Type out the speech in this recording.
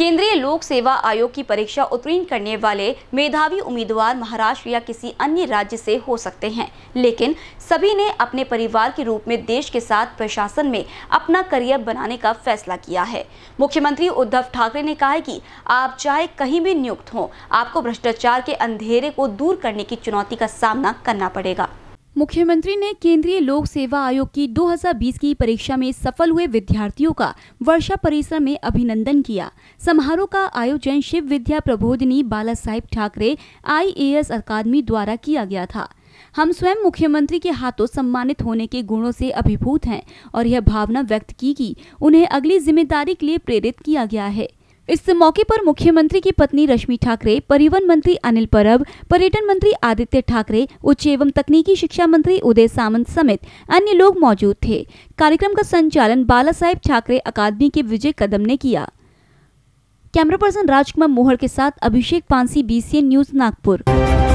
केंद्रीय लोक सेवा आयोग की परीक्षा उत्तीर्ण करने वाले मेधावी उम्मीदवार महाराष्ट्र या किसी अन्य राज्य से हो सकते हैं लेकिन सभी ने अपने परिवार के रूप में देश के साथ प्रशासन में अपना करियर बनाने का फैसला किया है मुख्यमंत्री उद्धव ठाकरे ने कहा है कि आप चाहे कहीं भी नियुक्त हों आपको भ्रष्टाचार के अंधेरे को दूर करने की चुनौती का सामना करना पड़ेगा मुख्यमंत्री ने केंद्रीय लोक सेवा आयोग की 2020 की परीक्षा में सफल हुए विद्यार्थियों का वर्षा परिसर में अभिनंदन किया समारोह का आयोजन शिव विद्या प्रबोधिनी बाला साहेब ठाकरे आईएएस अकादमी द्वारा किया गया था हम स्वयं मुख्यमंत्री के हाथों सम्मानित होने के गुणों से अभिभूत हैं और यह भावना व्यक्त की कि उन्हें अगली जिम्मेदारी के लिए प्रेरित किया गया है इस मौके पर मुख्यमंत्री की पत्नी रश्मि ठाकरे परिवहन मंत्री अनिल परब पर्यटन मंत्री आदित्य ठाकरे उच्च एवं तकनीकी शिक्षा मंत्री उदय सामंत समेत अन्य लोग मौजूद थे कार्यक्रम का संचालन बाला साहेब ठाकरे अकादमी के विजय कदम ने किया कैमरा पर्सन राजकुमार मोहर के साथ अभिषेक पांसी बी न्यूज नागपुर